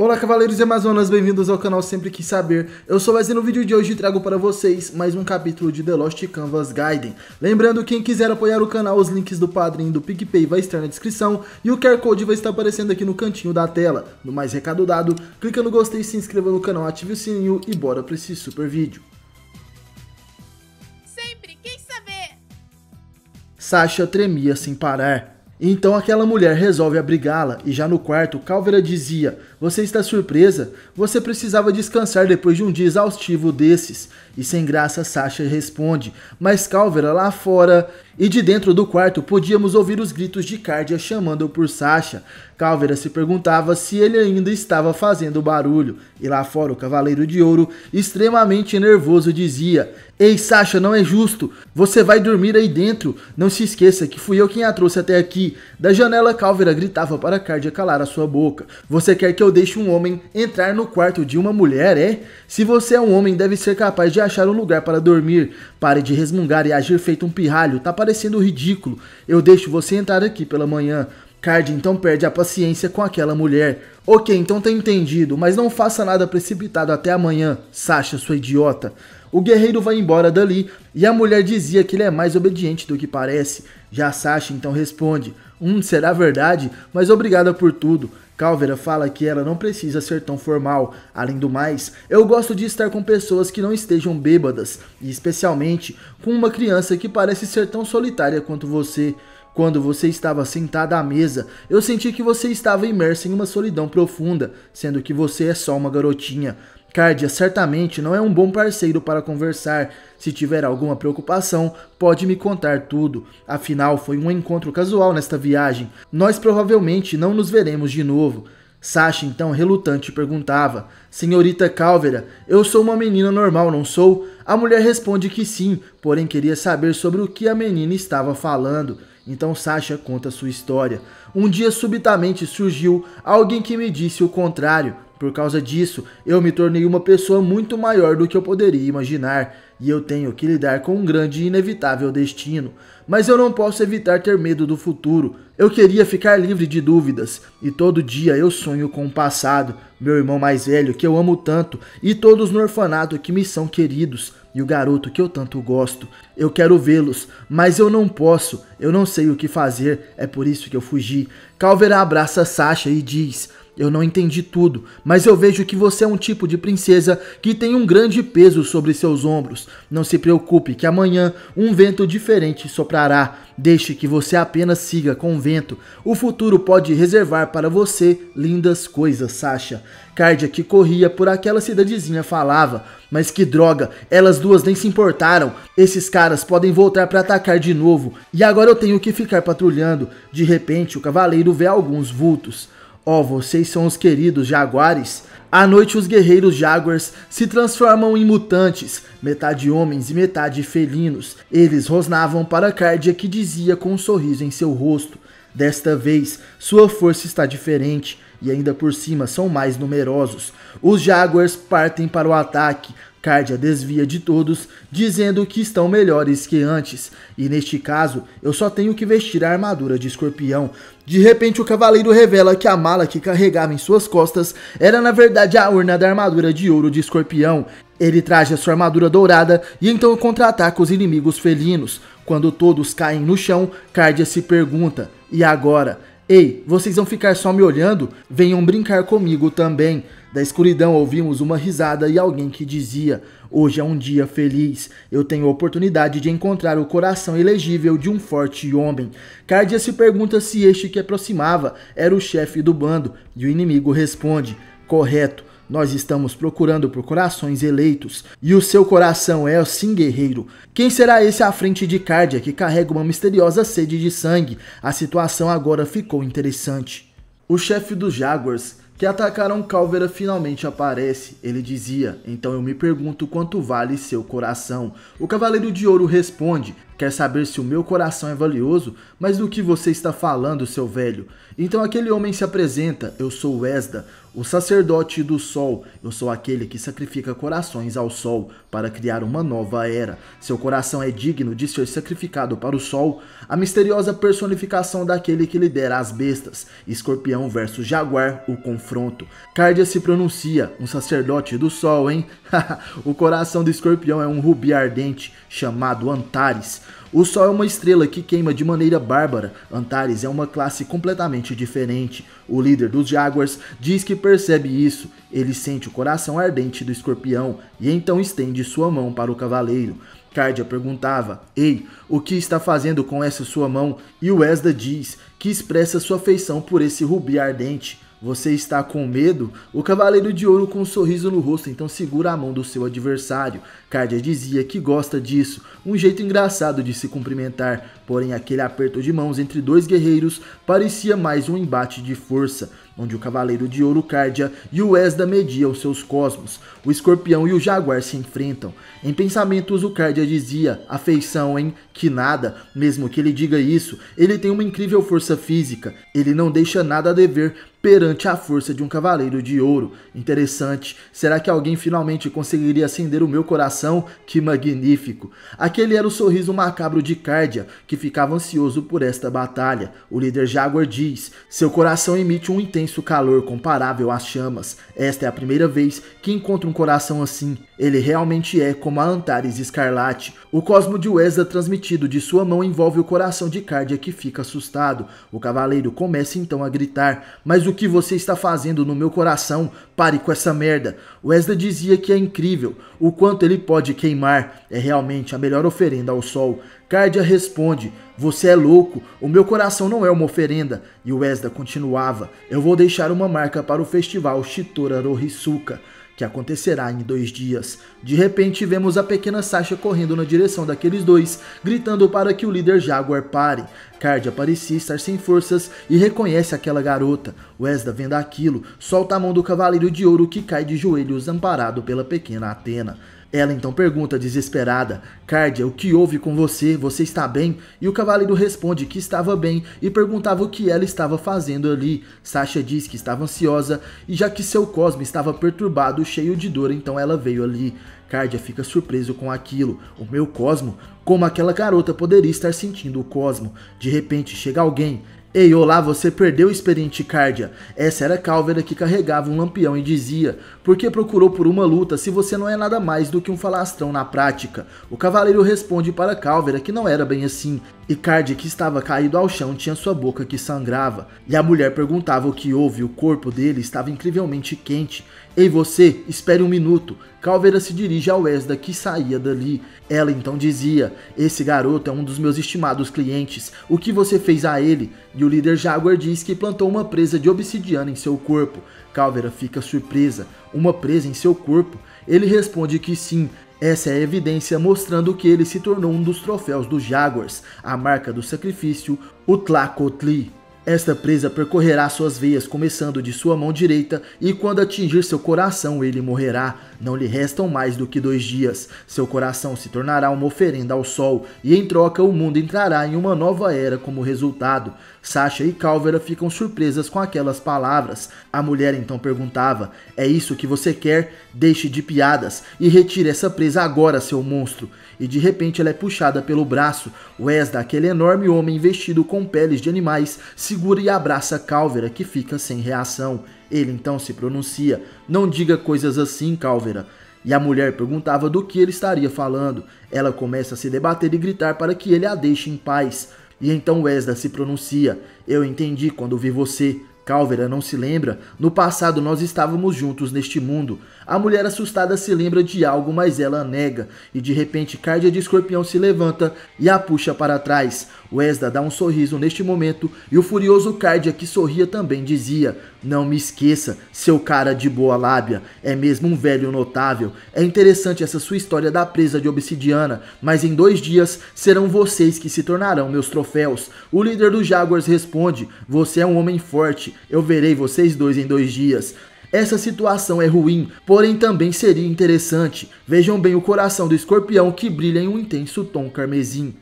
Olá, cavaleiros e amazonas, bem-vindos ao canal Sempre Quis Saber. Eu sou Wesley e no vídeo de hoje trago para vocês mais um capítulo de The Lost Canvas Gaiden. Lembrando, quem quiser apoiar o canal, os links do padrinho do PicPay vai estar na descrição e o QR Code vai estar aparecendo aqui no cantinho da tela. No mais recado dado, clica no gostei, se inscreva no canal, ative o sininho e bora para esse super vídeo. Sempre Quis Saber! Sasha tremia sem parar. Então aquela mulher resolve abrigá-la e já no quarto Calvera dizia você está surpresa? Você precisava descansar depois de um dia exaustivo desses. E sem graça, Sasha responde. Mas Calvera lá fora. E de dentro do quarto podíamos ouvir os gritos de Cardia chamando por Sasha. Calvera se perguntava se ele ainda estava fazendo barulho. E lá fora o Cavaleiro de Ouro, extremamente nervoso, dizia: Ei, Sasha, não é justo. Você vai dormir aí dentro. Não se esqueça que fui eu quem a trouxe até aqui. Da janela, Calvera gritava para Cardia calar a sua boca. Você quer que eu eu deixo um homem entrar no quarto de uma mulher, é? Se você é um homem, deve ser capaz de achar um lugar para dormir. Pare de resmungar e agir feito um pirralho, tá parecendo ridículo. Eu deixo você entrar aqui pela manhã. Card então perde a paciência com aquela mulher. Ok, então tá entendido, mas não faça nada precipitado até amanhã, Sasha, sua idiota. O guerreiro vai embora dali e a mulher dizia que ele é mais obediente do que parece. Já Sasha então responde: Hum, será verdade, mas obrigada por tudo. Calvera fala que ela não precisa ser tão formal. Além do mais, eu gosto de estar com pessoas que não estejam bêbadas, e especialmente com uma criança que parece ser tão solitária quanto você. Quando você estava sentada à mesa, eu senti que você estava imersa em uma solidão profunda, sendo que você é só uma garotinha. Cardia certamente não é um bom parceiro para conversar. Se tiver alguma preocupação, pode me contar tudo. Afinal, foi um encontro casual nesta viagem. Nós provavelmente não nos veremos de novo. Sasha, então, relutante, perguntava: Senhorita Calvera, eu sou uma menina normal, não sou? A mulher responde que sim, porém queria saber sobre o que a menina estava falando. Então Sasha conta sua história. Um dia subitamente surgiu alguém que me disse o contrário. Por causa disso, eu me tornei uma pessoa muito maior do que eu poderia imaginar, e eu tenho que lidar com um grande e inevitável destino. Mas eu não posso evitar ter medo do futuro. Eu queria ficar livre de dúvidas, e todo dia eu sonho com o passado, meu irmão mais velho, que eu amo tanto, e todos no orfanato que me são queridos, e o garoto que eu tanto gosto. Eu quero vê-los, mas eu não posso, eu não sei o que fazer, é por isso que eu fugi. Calvera abraça Sasha e diz. Eu não entendi tudo, mas eu vejo que você é um tipo de princesa que tem um grande peso sobre seus ombros. Não se preocupe que amanhã um vento diferente soprará. Deixe que você apenas siga com o vento. O futuro pode reservar para você lindas coisas, Sasha. Cardia que corria por aquela cidadezinha falava, mas que droga, elas duas nem se importaram. Esses caras podem voltar para atacar de novo, e agora eu tenho que ficar patrulhando. De repente, o cavaleiro vê alguns vultos. Ó, oh, vocês são os queridos jaguares. À noite, os guerreiros jaguars se transformam em mutantes, metade homens e metade felinos. Eles rosnavam para Cardia, que dizia com um sorriso em seu rosto: Desta vez, sua força está diferente e ainda por cima são mais numerosos. Os Jaguars partem para o ataque, Cárdia desvia de todos, dizendo que estão melhores que antes, e neste caso eu só tenho que vestir a armadura de escorpião. De repente, o cavaleiro revela que a mala que carregava em suas costas era na verdade a urna da armadura de ouro de escorpião. Ele traz a sua armadura dourada e então contra-ataca os inimigos felinos. Quando todos caem no chão, Cárdia se pergunta: e agora? Ei, vocês vão ficar só me olhando? Venham brincar comigo também. Da escuridão ouvimos uma risada e alguém que dizia: Hoje é um dia feliz. Eu tenho a oportunidade de encontrar o coração elegível de um forte homem. Cardia se pergunta se este que aproximava era o chefe do bando, e o inimigo responde: Correto. Nós estamos procurando por corações eleitos, e o seu coração é sim guerreiro. Quem será esse à frente de Cardia que carrega uma misteriosa sede de sangue? A situação agora ficou interessante. O chefe dos Jaguars que atacaram Calvera finalmente aparece. Ele dizia: Então eu me pergunto quanto vale seu coração. O Cavaleiro de Ouro responde: Quer saber se o meu coração é valioso? Mas do que você está falando, seu velho? Então aquele homem se apresenta: Eu sou Esda, o sacerdote do sol. Eu sou aquele que sacrifica corações ao sol para criar uma nova era. Seu coração é digno de ser sacrificado para o sol, a misteriosa personificação daquele que lidera as bestas. Escorpião versus Jaguar, o confronto. Cardia se pronuncia: Um sacerdote do sol, hein? o coração do escorpião é um rubi ardente chamado Antares. O Sol é uma estrela que queima de maneira bárbara. Antares é uma classe completamente diferente. O líder dos Jaguars diz que percebe isso. Ele sente o coração ardente do escorpião e então estende sua mão para o cavaleiro. Cardia perguntava: Ei, o que está fazendo com essa sua mão? E o Esda diz que expressa sua afeição por esse rubi ardente você está com medo? O Cavaleiro de Ouro com um sorriso no rosto então segura a mão do seu adversário. Cardia dizia que gosta disso, um jeito engraçado de se cumprimentar, porém aquele aperto de mãos entre dois guerreiros parecia mais um embate de força, onde o Cavaleiro de Ouro Cardia e o Esda mediam seus cosmos. O Escorpião e o Jaguar se enfrentam. Em pensamentos o Cardia dizia, afeição em que nada, mesmo que ele diga isso, ele tem uma incrível força física, ele não deixa nada a dever perante a força de um cavaleiro de ouro. Interessante, será que alguém finalmente conseguiria acender o meu coração? Que magnífico! Aquele era o sorriso macabro de Cardia, que ficava ansioso por esta batalha. O líder Jaguar diz: Seu coração emite um intenso calor comparável às chamas. Esta é a primeira vez que encontro um coração assim. Ele realmente é como a Antares Escarlate. O cosmo de Wesda transmitido de sua mão envolve o coração de Cardia que fica assustado. O cavaleiro começa então a gritar, mas o que você está fazendo no meu coração, pare com essa merda. Wesley dizia que é incrível o quanto ele pode queimar, é realmente a melhor oferenda ao sol. Cardia responde: Você é louco, o meu coração não é uma oferenda. E Wesley continuava: Eu vou deixar uma marca para o festival Shitora Rohisuka que acontecerá em dois dias. De repente, vemos a pequena Sasha correndo na direção daqueles dois, gritando para que o líder Jaguar pare. Card aparecia estar sem forças e reconhece aquela garota. Wesda vendo aquilo, solta a mão do cavaleiro de ouro que cai de joelhos amparado pela pequena Atena. Ela então pergunta desesperada: Cardia, o que houve com você? Você está bem? E o cavaleiro responde que estava bem e perguntava o que ela estava fazendo ali. Sasha diz que estava ansiosa e já que seu cosmo estava perturbado, cheio de dor, então ela veio ali. Cardia fica surpreso com aquilo. O meu Cosmo? Como aquela garota poderia estar sentindo o Cosmo? De repente chega alguém. Ei, olá, você perdeu o experiente Cardia. Essa era Calvera que carregava um lampião e dizia: Por que procurou por uma luta se você não é nada mais do que um falastrão na prática? O cavaleiro responde para Calvera que não era bem assim. E Cardia, que estava caído ao chão, tinha sua boca que sangrava. E a mulher perguntava o que houve, o corpo dele estava incrivelmente quente. Ei você, espere um minuto. Calvera se dirige a Wesda que saía dali. Ela então dizia: Esse garoto é um dos meus estimados clientes. O que você fez a ele? E o líder Jaguar diz que plantou uma presa de obsidiana em seu corpo. Calvera fica surpresa. Uma presa em seu corpo? Ele responde que sim, essa é a evidência mostrando que ele se tornou um dos troféus dos Jaguars, a marca do sacrifício, o Tlacotli. Esta presa percorrerá suas veias, começando de sua mão direita, e quando atingir seu coração, ele morrerá. Não lhe restam mais do que dois dias. Seu coração se tornará uma oferenda ao sol, e em troca o mundo entrará em uma nova era como resultado. Sasha e Calvera ficam surpresas com aquelas palavras. A mulher então perguntava: É isso que você quer? Deixe de piadas e retire essa presa agora, seu monstro. E de repente ela é puxada pelo braço. Wes, aquele enorme homem vestido com peles de animais, se segura e abraça Calvera, que fica sem reação. Ele então se pronuncia: Não diga coisas assim, Calvera. E a mulher perguntava do que ele estaria falando. Ela começa a se debater e gritar para que ele a deixe em paz. E então Wesda se pronuncia: Eu entendi quando vi você. Calvera não se lembra. No passado nós estávamos juntos neste mundo. A mulher assustada se lembra de algo, mas ela nega. E de repente, Cardia de Escorpião se levanta e a puxa para trás. Wesda dá um sorriso neste momento e o furioso Cardia que sorria também dizia: Não me esqueça, seu cara de boa lábia, é mesmo um velho notável. É interessante essa sua história da presa de obsidiana, mas em dois dias serão vocês que se tornarão meus troféus. O líder dos Jaguars responde: Você é um homem forte, eu verei vocês dois em dois dias. Essa situação é ruim, porém também seria interessante. Vejam bem o coração do escorpião que brilha em um intenso tom carmesim.